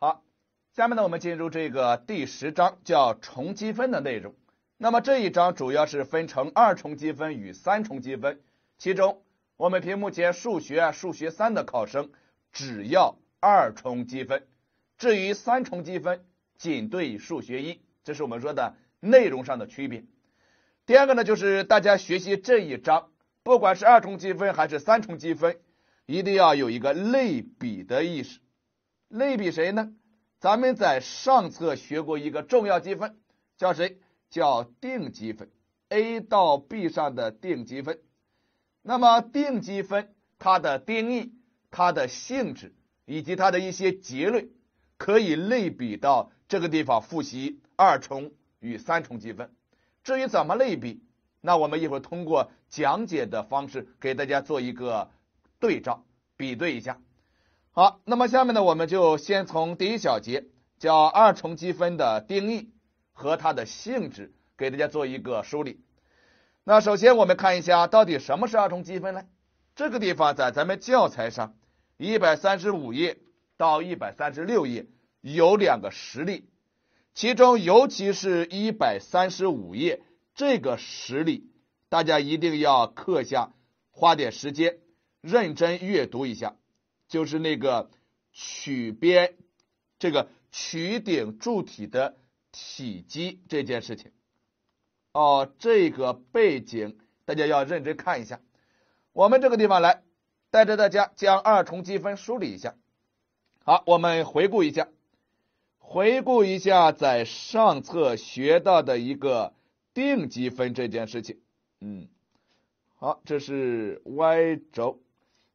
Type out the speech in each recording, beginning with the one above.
好，下面呢，我们进入这个第十章，叫重积分的内容。那么这一章主要是分成二重积分与三重积分，其中我们屏幕前数学数学三的考生只要二重积分，至于三重积分，仅对数学一，这是我们说的内容上的区别。第二个呢，就是大家学习这一章，不管是二重积分还是三重积分，一定要有一个类比的意识。类比谁呢？咱们在上册学过一个重要积分，叫谁？叫定积分，a 到 b 上的定积分。那么定积分它的定义、它的性质以及它的一些结论，可以类比到这个地方复习二重与三重积分。至于怎么类比，那我们一会儿通过讲解的方式给大家做一个对照比对一下。好，那么下面呢，我们就先从第一小节叫二重积分的定义和它的性质给大家做一个梳理。那首先我们看一下到底什么是二重积分呢？这个地方在咱们教材上一百三十五页到一百三十六页有两个实例，其中尤其是一百三十五页这个实例，大家一定要刻下，花点时间认真阅读一下。就是那个曲边这个曲顶柱体的体积这件事情，哦，这个背景大家要认真看一下。我们这个地方来带着大家将二重积分梳理一下。好，我们回顾一下，回顾一下在上册学到的一个定积分这件事情。嗯，好，这是 y 轴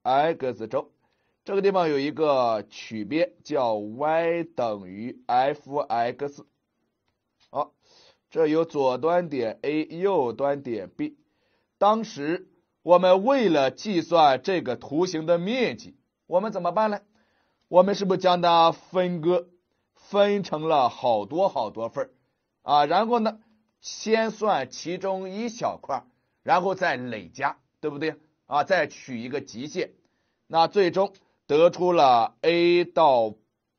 ，x 轴。这个地方有一个曲边，叫 y 等于 f(x)。好，这有左端点 a，右端点 b。当时我们为了计算这个图形的面积，我们怎么办呢？我们是不是将它分割，分成了好多好多份啊？然后呢，先算其中一小块，然后再累加，对不对啊？再取一个极限，那最终。得出了 a 到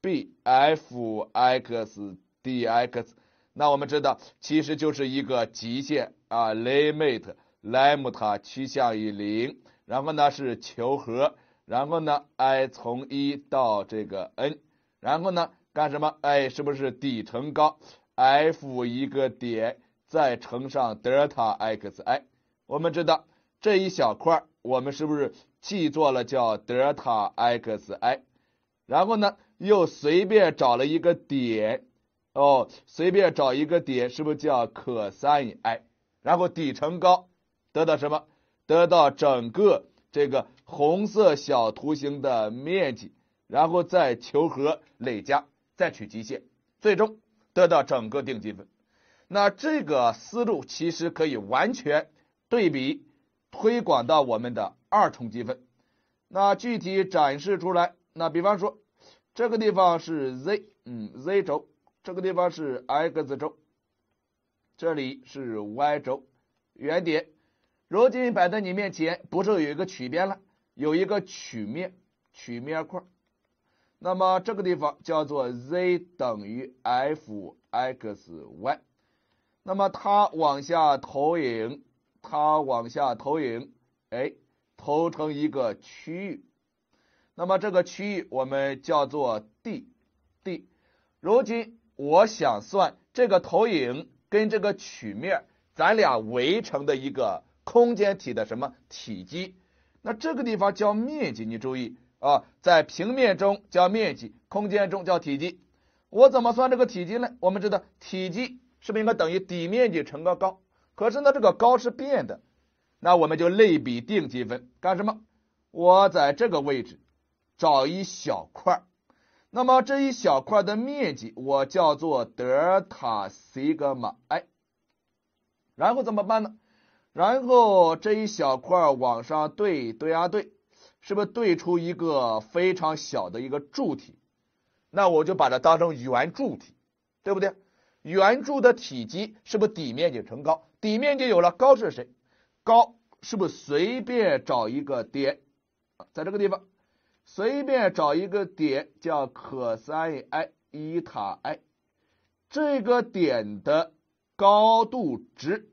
b f x d x，那我们知道其实就是一个极限啊，limit lambda 趋向于零，然后呢是求和，然后呢 i 从一到这个 n，然后呢干什么？哎，是不是底乘高 f 一个点，再乘上 delta x？哎，我们知道这一小块，我们是不是？记作了叫德尔塔 x i，然后呢又随便找了一个点哦，随便找一个点是不是叫 cos i？然后底乘高得到什么？得到整个这个红色小图形的面积，然后再求和累加，再取极限，最终得到整个定积分。那这个思路其实可以完全对比推广到我们的。二重积分，那具体展示出来，那比方说这个地方是 z，嗯，z 轴，这个地方是 x 轴，这里是 y 轴，原点。如今摆在你面前，不是有一个曲边了，有一个曲面曲面块儿，那么这个地方叫做 z 等于 f(x,y)，那么它往下投影，它往下投影，哎。投成一个区域，那么这个区域我们叫做 D，D。如今我想算这个投影跟这个曲面，咱俩围成的一个空间体的什么体积？那这个地方叫面积，你注意啊，在平面中叫面积，空间中叫体积。我怎么算这个体积呢？我们知道体积是不是应该等于底面积乘个高？可是呢，这个高是变的。那我们就类比定积分干什么？我在这个位置找一小块那么这一小块的面积我叫做德尔塔西格玛 i。然后怎么办呢？然后这一小块往上对对啊对，是不是对出一个非常小的一个柱体？那我就把它当成圆柱体，对不对？圆柱的体积是不是底面积乘高？底面积有了，高是谁？高是不是随便找一个点，在这个地方，随便找一个点叫 cosine i，伊塔 i，这个点的高度值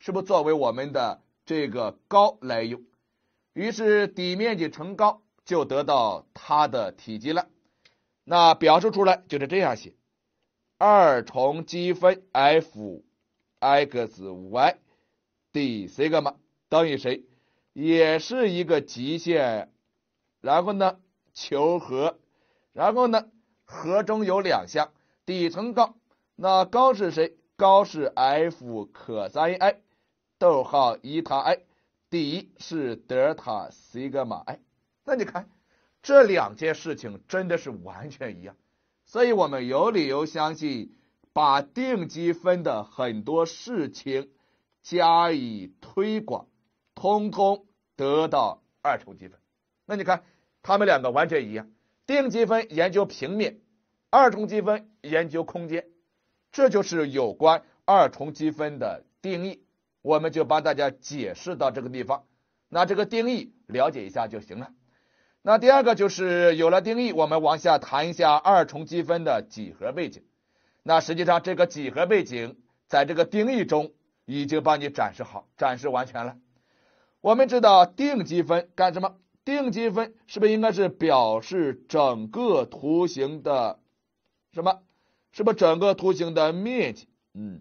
是不是作为我们的这个高来用？于是底面积乘高就得到它的体积了。那表示出来就是这样写：二重积分 f(x,y)。底西格玛等于谁？也是一个极限，然后呢，求和，然后呢，和中有两项，底乘高，那高是谁？高是 f 可 s i，逗号一它 i，底是德尔塔西格玛 i，那你看这两件事情真的是完全一样，所以我们有理由相信，把定积分的很多事情。加以推广，通通得到二重积分。那你看，他们两个完全一样。定积分研究平面，二重积分研究空间。这就是有关二重积分的定义，我们就帮大家解释到这个地方。那这个定义了解一下就行了。那第二个就是有了定义，我们往下谈一下二重积分的几何背景。那实际上，这个几何背景在这个定义中。已经帮你展示好，展示完全了。我们知道定积分干什么？定积分是不是应该是表示整个图形的什么？是不是整个图形的面积？嗯，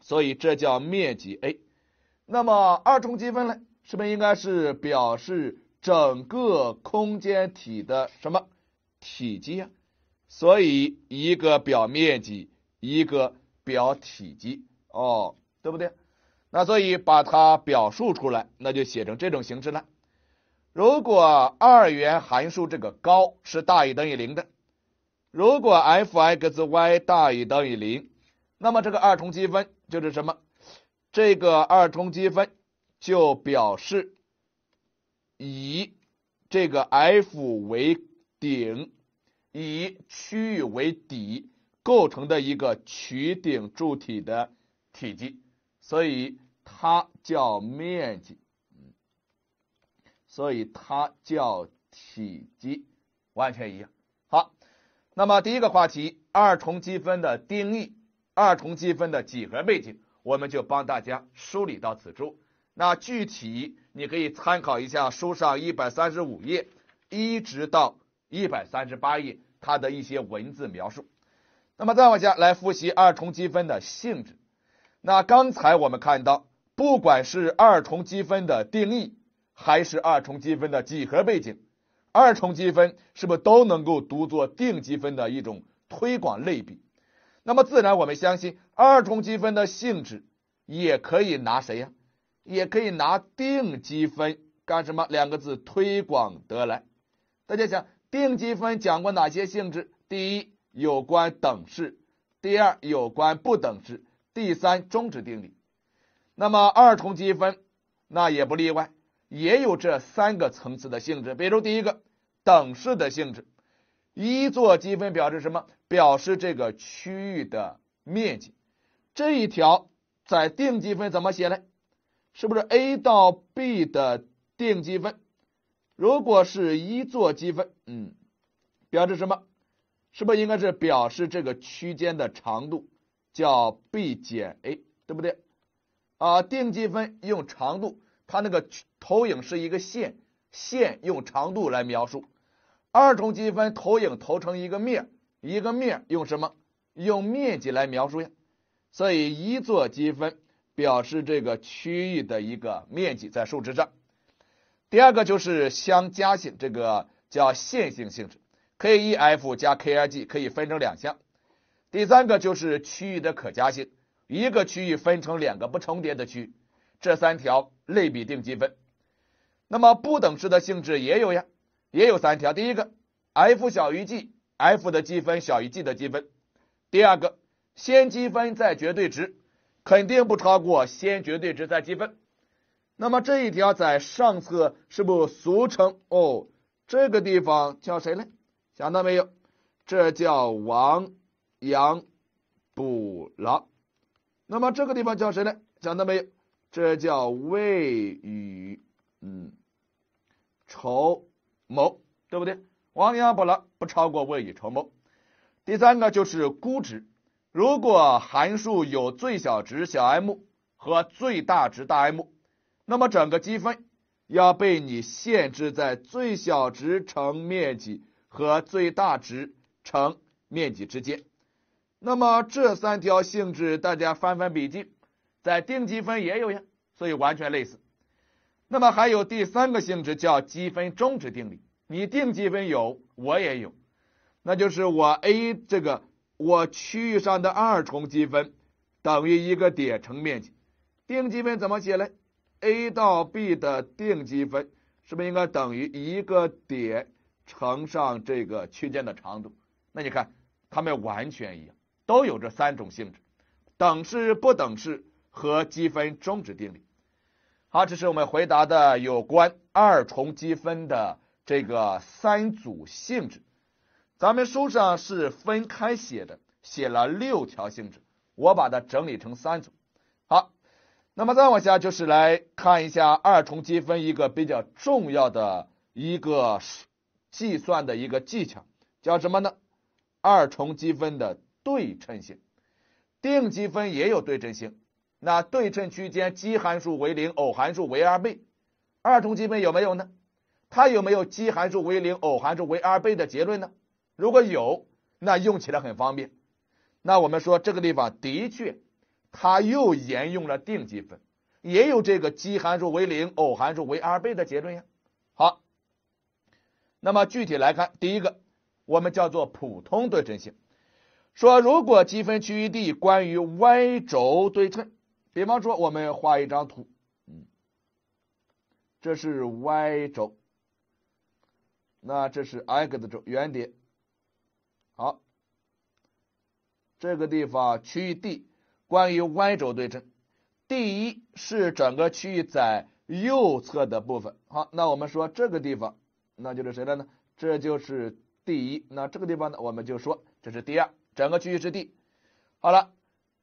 所以这叫面积 A。那么二重积分呢？是不是应该是表示整个空间体的什么体积呀？所以一个表面积，一个表体积哦，对不对？那所以把它表述出来，那就写成这种形式了。如果二元函数这个高是大于等于零的，如果 f(x,y) 大于等于零，那么这个二重积分就是什么？这个二重积分就表示以这个 f 为顶，以区域为底构成的一个曲顶柱体的体积。所以。它叫面积，嗯，所以它叫体积，完全一样。好，那么第一个话题，二重积分的定义、二重积分的几何背景，我们就帮大家梳理到此处。那具体你可以参考一下书上一百三十五页一直到一百三十八页它的一些文字描述。那么再往下来复习二重积分的性质。那刚才我们看到。不管是二重积分的定义，还是二重积分的几何背景，二重积分是不是都能够读作定积分的一种推广类比？那么自然，我们相信二重积分的性质也可以拿谁呀？也可以拿定积分干什么？两个字：推广得来。大家想，定积分讲过哪些性质？第一，有关等式；第二，有关不等式；第三，中值定理。那么二重积分那也不例外，也有这三个层次的性质。比如第一个等式的性质，一做积分表示什么？表示这个区域的面积。这一条在定积分怎么写呢？是不是 a 到 b 的定积分？如果是一做积分，嗯，表示什么？是不是应该是表示这个区间的长度，叫 b 减 a，对不对？啊，定积分用长度，它那个投影是一个线，线用长度来描述；二重积分投影投成一个面，一个面用什么？用面积来描述呀。所以一做积分表示这个区域的一个面积在数值上。第二个就是相加性，这个叫线性性质 k E f 加 k R g 可以分成两项。第三个就是区域的可加性。一个区域分成两个不重叠的区域，这三条类比定积分。那么不等式的性质也有呀，也有三条。第一个，f 小于 g，f 的积分小于 g 的积分。第二个，先积分再绝对值，肯定不超过先绝对值再积分。那么这一条在上册是不俗称哦？这个地方叫谁呢？想到没有？这叫亡羊补牢。那么这个地方叫谁呢？讲到没有？这叫谓语，嗯，筹谋，对不对？亡羊补牢，不超过谓语筹谋。第三个就是估值，如果函数有最小值小 m 和最大值大 M，那么整个积分要被你限制在最小值乘面积和最大值乘面积之间。那么这三条性质，大家翻翻笔记，在定积分也有呀，所以完全类似。那么还有第三个性质叫积分中值定理，你定积分有，我也有，那就是我 a 这个我区域上的二重积分等于一个点乘面积。定积分怎么写嘞？a 到 b 的定积分是不是应该等于一个点乘上这个区间的长度？那你看，它们完全一样。都有这三种性质：等式、不等式和积分中值定理。好，这是我们回答的有关二重积分的这个三组性质。咱们书上是分开写的，写了六条性质，我把它整理成三组。好，那么再往下就是来看一下二重积分一个比较重要的一个计算的一个技巧，叫什么呢？二重积分的。对称性，定积分也有对称性。那对称区间奇函数为零，偶函数为二倍。二重积分有没有呢？它有没有奇函数为零，偶函数为二倍的结论呢？如果有，那用起来很方便。那我们说这个地方的确，它又沿用了定积分，也有这个奇函数为零，偶函数为二倍的结论呀。好，那么具体来看，第一个我们叫做普通对称性。说如果积分区域 D 关于 y 轴对称，比方说我们画一张图，嗯，这是 y 轴，那这是 x 轴原点。好，这个地方区域 D 关于 y 轴对称，D 一是整个区域在右侧的部分。好，那我们说这个地方那就是谁了呢？这就是 D 一。那这个地方呢，我们就说这是第二。整个区域是 D，好了，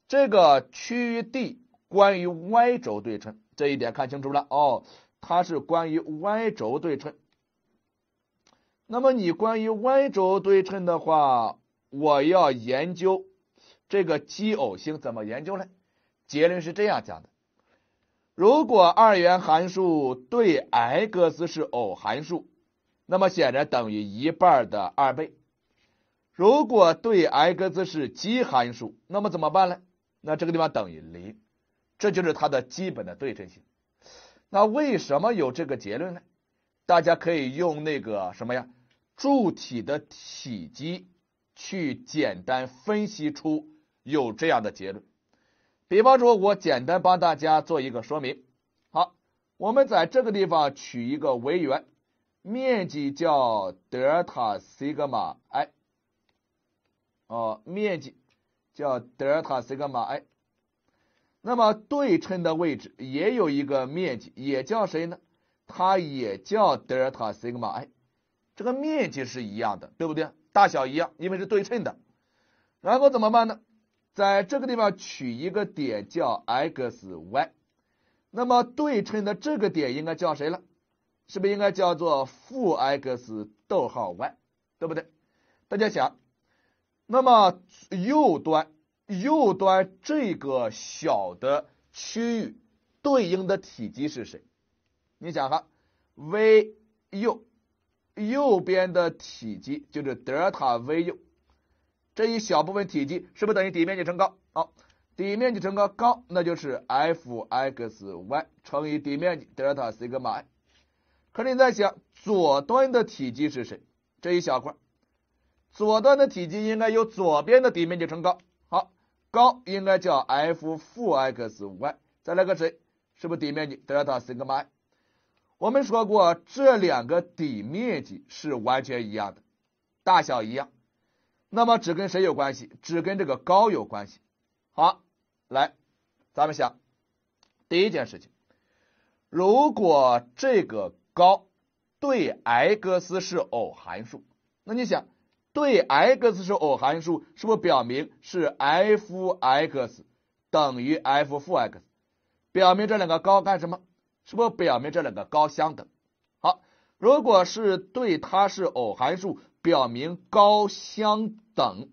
这个区域 D 关于 y 轴对称，这一点看清楚了哦，它是关于 y 轴对称。那么你关于 y 轴对称的话，我要研究这个奇偶性，怎么研究呢？结论是这样讲的：如果二元函数对 x 是偶函数，那么显然等于一半的二倍。如果对 x 是奇函数，那么怎么办呢？那这个地方等于零，这就是它的基本的对称性。那为什么有这个结论呢？大家可以用那个什么呀，柱体的体积去简单分析出有这样的结论。比方说，我简单帮大家做一个说明。好，我们在这个地方取一个微元，面积叫德尔塔西格玛 i。哦，面积叫德尔塔西格玛 i，那么对称的位置也有一个面积，也叫谁呢？它也叫德尔塔西格玛 i，这个面积是一样的，对不对？大小一样，因为是对称的。然后怎么办呢？在这个地方取一个点叫 x y，那么对称的这个点应该叫谁了？是不是应该叫做负 x 逗号 y？对不对？大家想。那么右端，右端这个小的区域对应的体积是谁？你想哈，v 右右边的体积就是德尔塔 v 右，这一小部分体积是不是等于底面积乘高？好，底面积乘高高那就是 f(x,y) 乘以底面积德尔塔西格玛 i。可是你在想左端的体积是谁？这一小块。左端的体积应该由左边的底面积乘高，好，高应该叫 f 负 x y，再来个谁？是不是底面积德尔塔西格玛？我们说过这两个底面积是完全一样的，大小一样，那么只跟谁有关系？只跟这个高有关系。好，来，咱们想第一件事情，如果这个高对 x 是偶函数，那你想？对 x 是偶函数，是不是表明是 f(x) 等于 f( 负 x)？表明这两个高干什么？是不是表明这两个高相等？好，如果是对它是偶函数，表明高相等，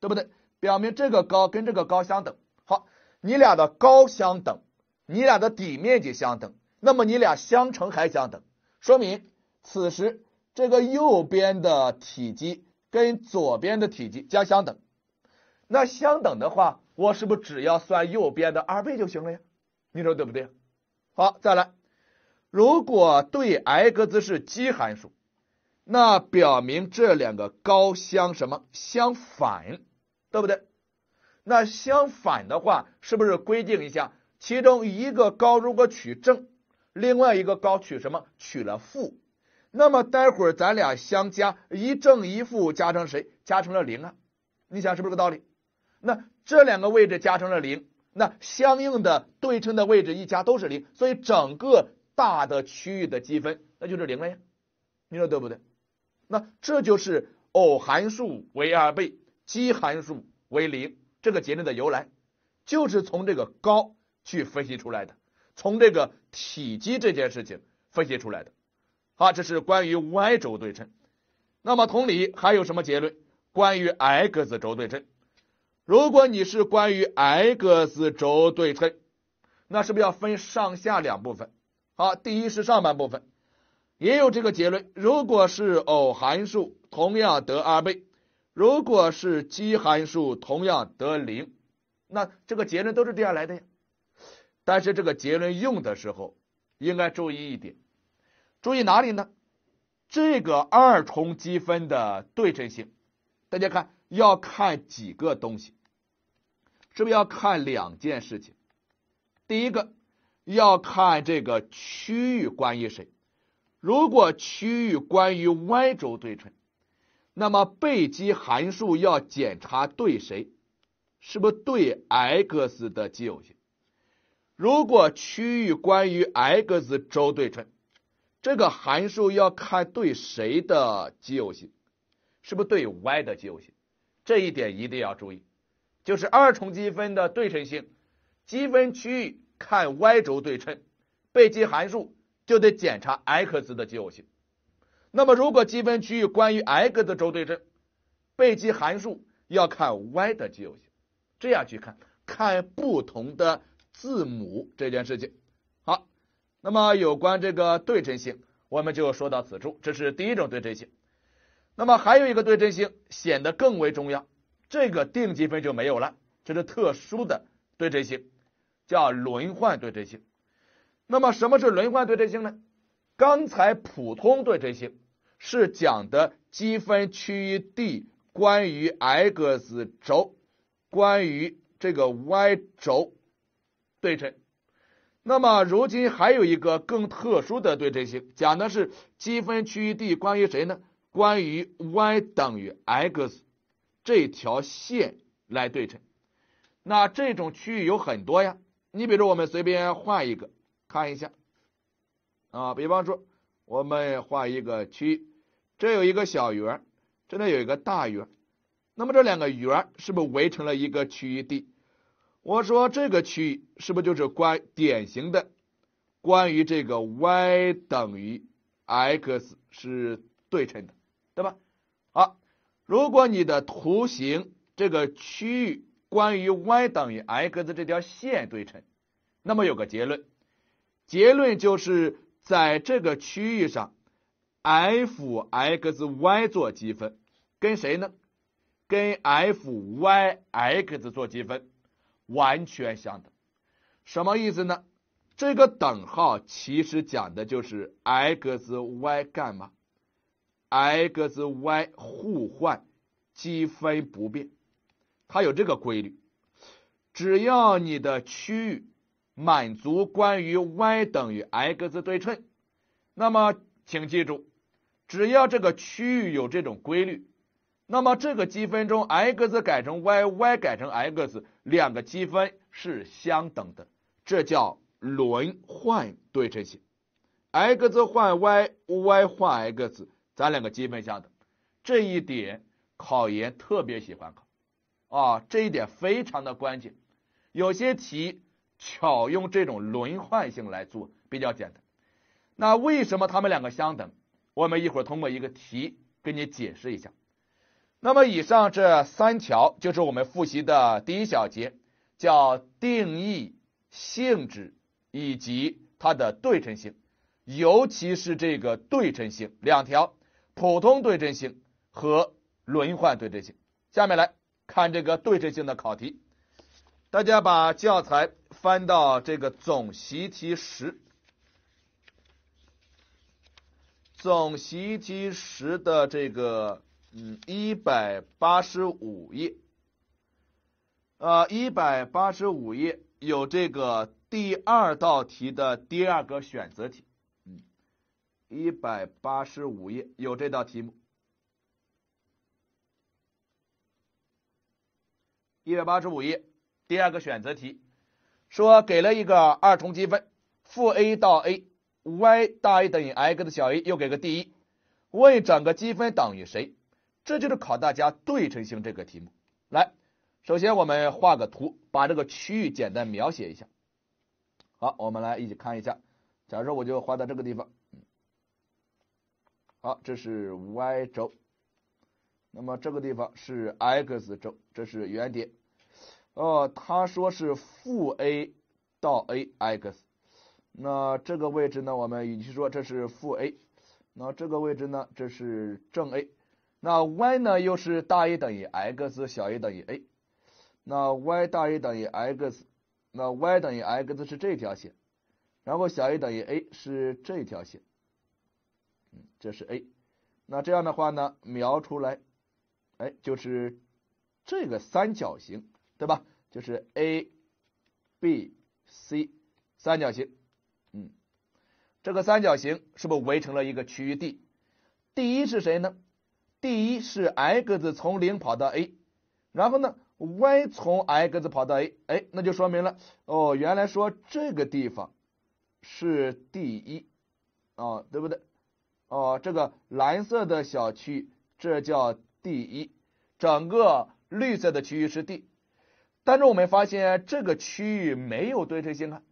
对不对？表明这个高跟这个高相等。好，你俩的高相等，你俩的底面积相等，那么你俩相乘还相等，说明此时这个右边的体积。跟左边的体积加相等，那相等的话，我是不是只要算右边的二倍就行了呀？你说对不对？好，再来，如果对 x 是奇函数，那表明这两个高相什么？相反，对不对？那相反的话，是不是规定一下，其中一个高如果取正，另外一个高取什么？取了负。那么待会儿咱俩相加，一正一负加成谁？加成了零啊！你想是不是这个道理？那这两个位置加成了零，那相应的对称的位置一加都是零，所以整个大的区域的积分那就是零了呀？你说对不对？那这就是偶函数为二倍，奇函数为零这个结论的由来，就是从这个高去分析出来的，从这个体积这件事情分析出来的。好，这是关于 y 轴对称。那么同理，还有什么结论？关于 x 轴对称。如果你是关于 x 轴对称，那是不是要分上下两部分？好，第一是上半部分，也有这个结论。如果是偶函数，同样得二倍；如果是奇函数，同样得零。那这个结论都是这样来的呀。但是这个结论用的时候，应该注意一点。注意哪里呢？这个二重积分的对称性，大家看要看几个东西，是不是要看两件事情？第一个要看这个区域关于谁？如果区域关于 y 轴对称，那么被积函数要检查对谁？是不是对 x 的奇偶性？如果区域关于 x 轴对称？这个函数要看对谁的奇偶性，是不是对 y 的奇偶性？这一点一定要注意，就是二重积分的对称性，积分区域看 y 轴对称，被积函数就得检查 x 的奇偶性。那么如果积分区域关于 x 轴对称，被积函数要看 y 的奇偶性，这样去看，看不同的字母这件事情。那么有关这个对称性，我们就说到此处。这是第一种对称性。那么还有一个对称性显得更为重要，这个定积分就没有了，这是特殊的对称性，叫轮换对称性。那么什么是轮换对称性呢？刚才普通对称性是讲的积分区域 D 关于 x 轴、关于这个 y 轴对称。那么，如今还有一个更特殊的对称性，讲的是积分区域 D 关于谁呢？关于 y 等于 x 这条线来对称。那这种区域有很多呀，你比如我们随便画一个，看一下啊，比方说我们画一个区域，这有一个小圆，这里有一个大圆，那么这两个圆是不是围成了一个区域 D？我说这个区域是不是就是关典型的关于这个 y 等于 x 是对称的，对吧？好，如果你的图形这个区域关于 y 等于 x 这条线对称，那么有个结论，结论就是在这个区域上 f(x,y) 做积分跟谁呢？跟 f(y,x) 做积分。完全相等，什么意思呢？这个等号其实讲的就是 x y 干嘛？x y 互换积分不变，它有这个规律。只要你的区域满足关于 y 等于 x 对称，那么请记住，只要这个区域有这种规律。那么这个积分中 x 改成 y，y 改成 x，两个积分是相等的，这叫轮换对称性，x 换 y，y 换 x，咱两个积分相等，这一点考研特别喜欢考啊，这一点非常的关键，有些题巧用这种轮换性来做比较简单。那为什么它们两个相等？我们一会儿通过一个题给你解释一下。那么以上这三条就是我们复习的第一小节，叫定义、性质以及它的对称性，尤其是这个对称性，两条普通对称性和轮换对称性。下面来看这个对称性的考题，大家把教材翻到这个总习题十，总习题十的这个。嗯，一百八十五页，呃，一百八十五页有这个第二道题的第二个选择题。嗯，一百八十五页有这道题目。一百八十五页第二个选择题说给了一个二重积分，负 a 到 a，y 大于等于 x 的小 a，又给个第一，问整个积分等于谁？这就是考大家对称性这个题目。来，首先我们画个图，把这个区域简单描写一下。好，我们来一起看一下。假如说我就画到这个地方。好，这是 y 轴，那么这个地方是 x 轴，这是原点。哦，他说是负 a 到 a x，那这个位置呢，我们与其说这是负 a，那这个位置呢，这是正 a。那 y 呢又是大于等于 x 小于等于 a，那 y 大于等于 x，那 y 等于 x 是这条线，然后小于等于 a 是这条线，嗯，这是 a，那这样的话呢，描出来，哎，就是这个三角形对吧？就是 A、B、C 三角形，嗯，这个三角形是不是围成了一个区域 D？第一是谁呢？第一是 x 从零跑到 a，然后呢 y 从 x 跑到 a，哎，那就说明了哦，原来说这个地方是第一啊，对不对？哦，这个蓝色的小区这叫第一，整个绿色的区域是 d，但是我们发现这个区域没有对称性啊。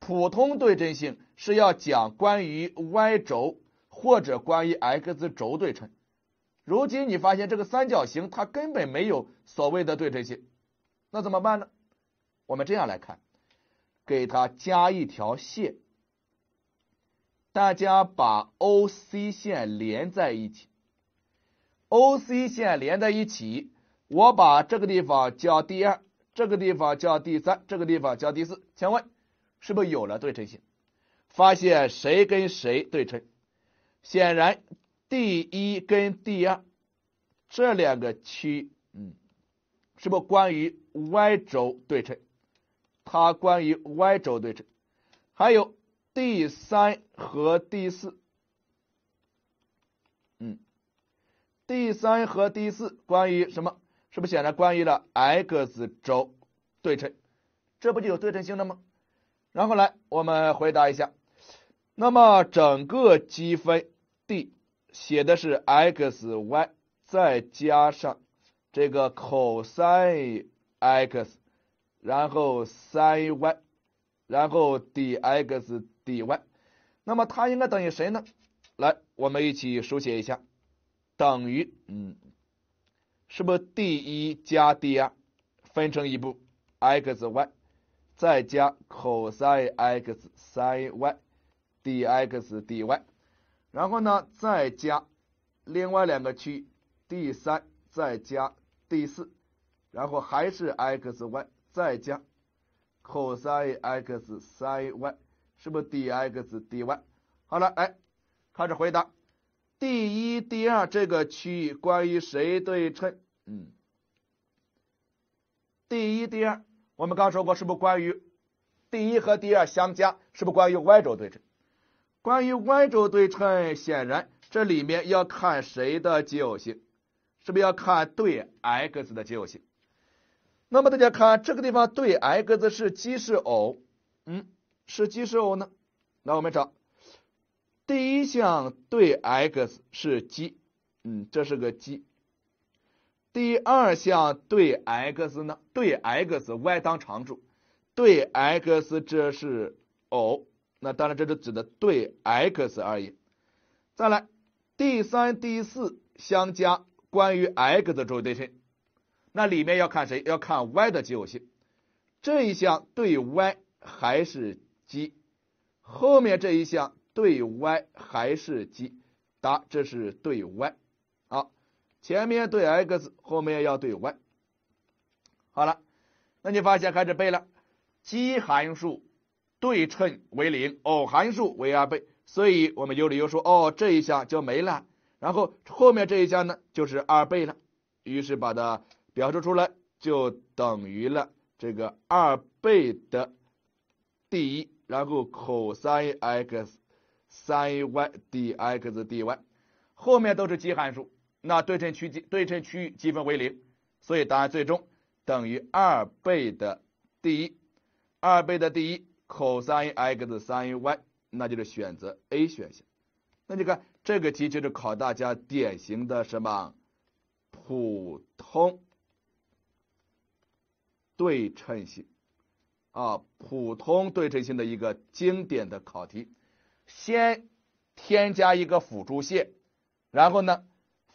普通对称性是要讲关于 y 轴或者关于 x 轴对称。如今你发现这个三角形它根本没有所谓的对称性，那怎么办呢？我们这样来看，给它加一条线，大家把 OC 线连在一起，OC 线连在一起，我把这个地方叫第二，这个地方叫第三，这个地方叫第四。请问是不是有了对称性？发现谁跟谁对称？显然。D 一跟 D 二这两个区，嗯，是不关于 y 轴对称？它关于 y 轴对称。还有 D 三和 D 四，嗯第三和第四关于什么？是不显然关于了 x 轴对称？这不就有对称性了吗？然后来我们回答一下，那么整个积分 D。写的是 x y 再加上这个 cos x，然后 sin y，然后 dx dy，那么它应该等于谁呢？来，我们一起书写一下，等于嗯，是不是 d 一加 d 二分成一步 x y 再加 cos x sin y dx dy。然后呢，再加另外两个区域，第三再加第四，然后还是 x y，再加 cos x sin y，是不是 d x d y？好了，来开始回答。第一、第二这个区域关于谁对称？嗯，第一、第二，我们刚说过，是不是关于第一和第二相加，是不是关于 y 轴对称？关于 y 轴对称，显然这里面要看谁的奇偶性，是不是要看对 x 的奇偶性？那么大家看这个地方对 x 是奇是偶？嗯，是奇是偶呢？那我们找第一项对 x 是奇，嗯，这是个奇。第二项对 x 呢？对 x，y 当常数，对 x 这是偶。那当然，这是指的对 x 而言。再来，第三、第四相加，关于 x 轴对称，那里面要看谁？要看 y 的奇偶性。这一项对 y 还是奇，后面这一项对 y 还是奇。答，这是对 y。好，前面对 x，后面要对 y。好了，那你发现开始背了奇函数。对称为零，偶函数为二倍，所以我们有理由说，哦，这一项就没了。然后后面这一项呢，就是二倍了。于是把它表示出来，就等于了这个二倍的第一，然后 cos x sin y dx dy，后面都是奇函数，那对称区积对称区域积分为零，所以答案最终等于二倍的第一，二倍的第一。cosine x sine y，那就是选择 A 选项。那你看这个题就是考大家典型的什么普通对称性啊，普通对称性的一个经典的考题。先添加一个辅助线，然后呢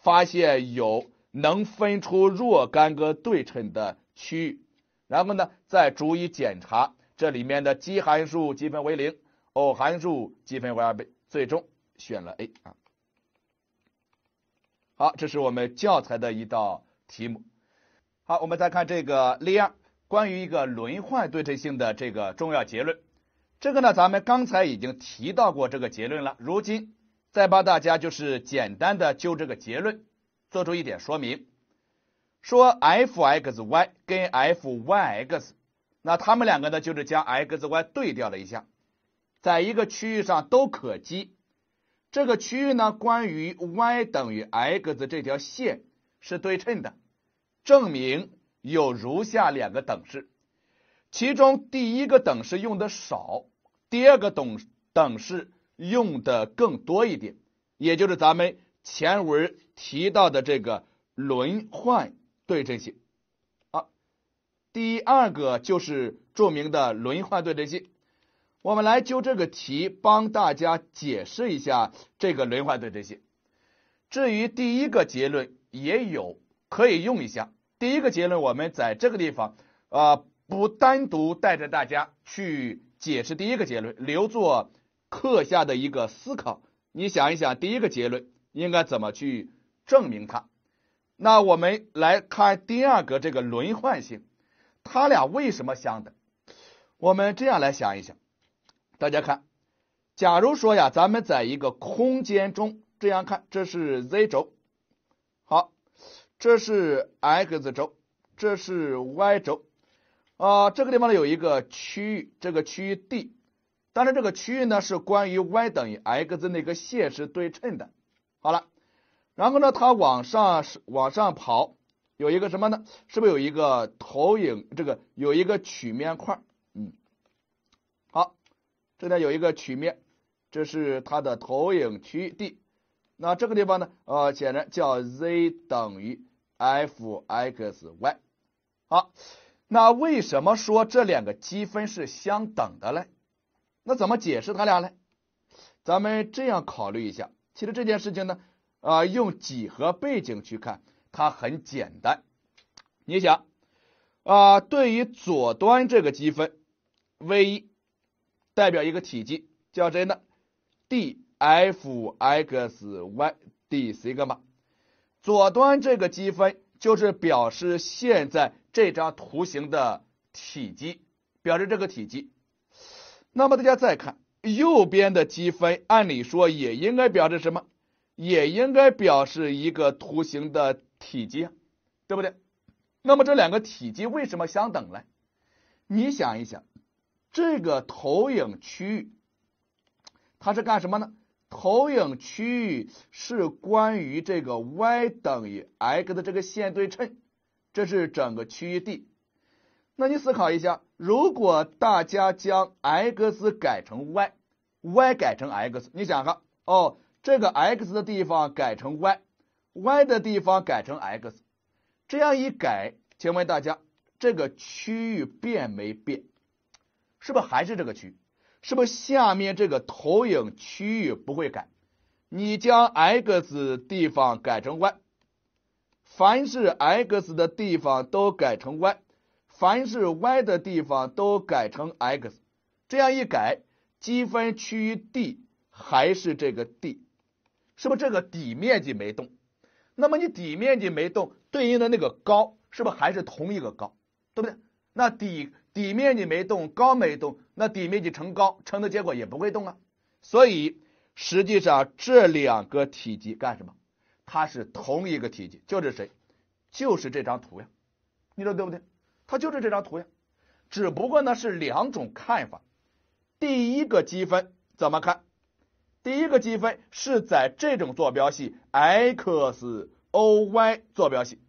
发现有能分出若干个对称的区域，然后呢再逐一检查。这里面的奇函数积分为零，偶函数积分为二倍，最终选了 A 啊。好，这是我们教材的一道题目。好，我们再看这个例二，关于一个轮换对称性的这个重要结论。这个呢，咱们刚才已经提到过这个结论了，如今再帮大家就是简单的就这个结论做出一点说明，说 f(x,y) 跟 f(y,x)。那他们两个呢，就是将 x y 对调了一下，在一个区域上都可积。这个区域呢，关于 y 等于 x 这条线是对称的。证明有如下两个等式，其中第一个等式用的少，第二个等等式用的更多一点，也就是咱们前文提到的这个轮换对称性。第二个就是著名的轮换对称性，我们来就这个题帮大家解释一下这个轮换对称性。至于第一个结论也有可以用一下，第一个结论我们在这个地方啊不单独带着大家去解释第一个结论，留作课下的一个思考。你想一想，第一个结论应该怎么去证明它？那我们来看第二个这个轮换性。它俩为什么相等？我们这样来想一想，大家看，假如说呀，咱们在一个空间中这样看，这是 Z 轴，好，这是 X 轴，这是 Y 轴啊，这个地方呢有一个区域，这个区域 D，但是这个区域呢是关于 Y 等于 X 那个线是对称的。好了，然后呢，它往上是往上跑。有一个什么呢？是不是有一个投影？这个有一个曲面块儿，嗯，好，这里有一个曲面，这是它的投影区域。那这个地方呢？呃，显然叫 z 等于 f(x,y)。好，那为什么说这两个积分是相等的嘞？那怎么解释它俩嘞？咱们这样考虑一下，其实这件事情呢，啊，用几何背景去看。它很简单，你想啊，对于左端这个积分 v 一代表一个体积，叫谁呢？d f x y d 西格玛，左端这个积分就是表示现在这张图形的体积，表示这个体积。那么大家再看右边的积分，按理说也应该表示什么？也应该表示一个图形的。体积，对不对？那么这两个体积为什么相等呢？你想一想，这个投影区域它是干什么呢？投影区域是关于这个 y 等于 x 的这个线对称，这是整个区域 D。那你思考一下，如果大家将 x 改成 y，y 改成 x，你想哈，哦，这个 x 的地方改成 y。y 的地方改成 x，这样一改，请问大家这个区域变没变？是不是还是这个区？是不是下面这个投影区域不会改？你将 x 地方改成 y，凡是 x 的地方都改成 y，凡是 y 的地方都改成 x，这样一改，积分区域 D 还是这个 D，是不是这个底面积没动？那么你底面积没动，对应的那个高是不是还是同一个高，对不对？那底底面积没动，高没动，那底面积乘高乘的结果也不会动啊。所以实际上这两个体积干什么？它是同一个体积，就是谁？就是这张图呀，你说对不对？它就是这张图呀，只不过呢是两种看法。第一个积分怎么看？第一个积分是在这种坐标系 x O y 坐标系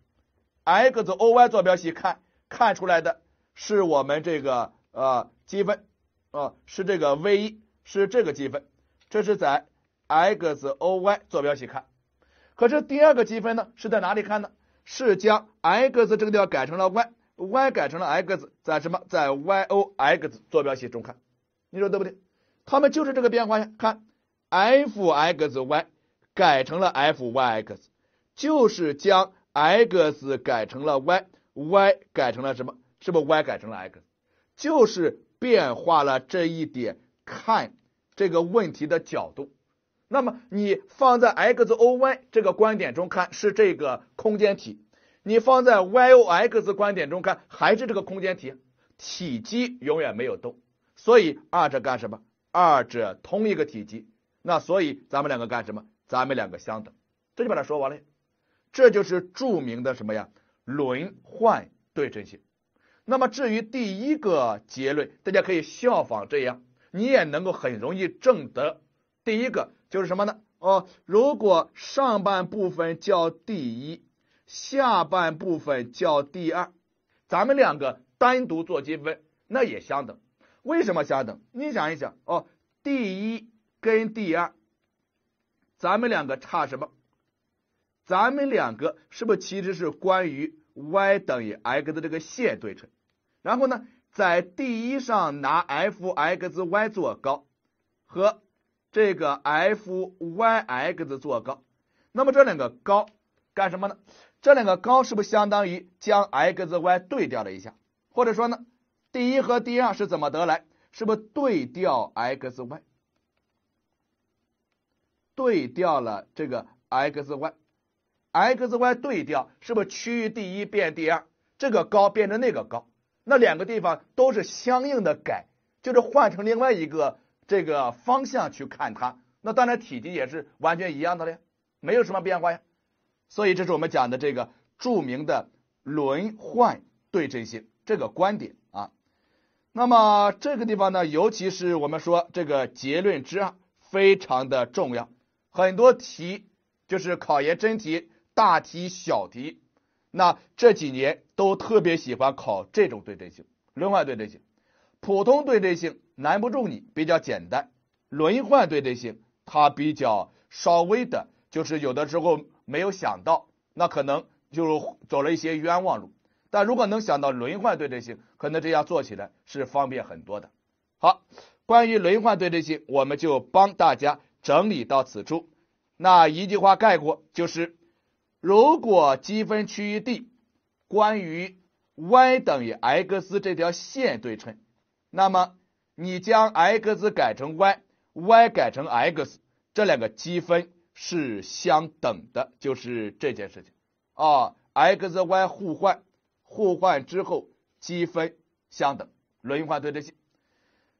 x O y 坐标系看，看出来的是我们这个呃积分啊是这个 v 是这个积分，这是在 x O y 坐标系看。可是第二个积分呢是在哪里看呢？是将 x 这个地方改成了 y，y 改成了 x，在什么在 y O x 坐标系中看。你说对不对？他们就是这个变化呀，看。f(x,y) 改成了 f(y,x)，就是将 x 改成了 y，y 改成了什么？是不是 y 改成了 x？就是变化了这一点，看这个问题的角度。那么你放在 xOy 这个观点中看是这个空间体，你放在 yOx 观点中看还是这个空间体，体积永远没有动。所以二者干什么？二者同一个体积。那所以咱们两个干什么？咱们两个相等，这就把它说完了。这就是著名的什么呀？轮换对称性。那么至于第一个结论，大家可以效仿这样，你也能够很容易证得。第一个就是什么呢？哦，如果上半部分叫第一，下半部分叫第二，咱们两个单独做积分，那也相等。为什么相等？你想一想哦，第一。跟第二，咱们两个差什么？咱们两个是不是其实是关于 y 等于 x 的这个线对称？然后呢，在第一上拿 f(x,y) 做高和这个 f(y,x) 做高，那么这两个高干什么呢？这两个高是不是相当于将 x,y 对调了一下？或者说呢，第一和第二是怎么得来？是不是对调 x,y？对调了这个 x y，x y 对调是不是区域第一变第二，这个高变成那个高，那两个地方都是相应的改，就是换成另外一个这个方向去看它，那当然体积也是完全一样的嘞，没有什么变化呀。所以这是我们讲的这个著名的轮换对称性这个观点啊。那么这个地方呢，尤其是我们说这个结论之二非常的重要。很多题就是考研真题，大题、小题，那这几年都特别喜欢考这种对称性、轮换对称性、普通对称性，难不住你，比较简单。轮换对称性它比较稍微的，就是有的时候没有想到，那可能就走了一些冤枉路。但如果能想到轮换对称性，可能这样做起来是方便很多的。好，关于轮换对称性，我们就帮大家。整理到此处，那一句话概括就是：如果积分区域 D 关于 y 等于 x 这条线对称，那么你将 x 改成 y，y 改成 x，这两个积分是相等的，就是这件事情啊。x y 互换，互换之后积分相等，轮换对称性。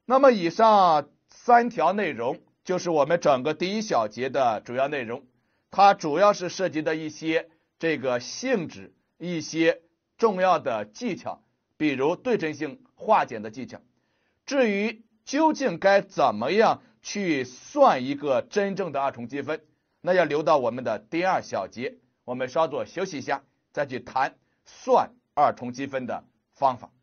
那么以上三条内容。就是我们整个第一小节的主要内容，它主要是涉及的一些这个性质，一些重要的技巧，比如对称性化简的技巧。至于究竟该怎么样去算一个真正的二重积分，那要留到我们的第二小节，我们稍作休息一下，再去谈算二重积分的方法。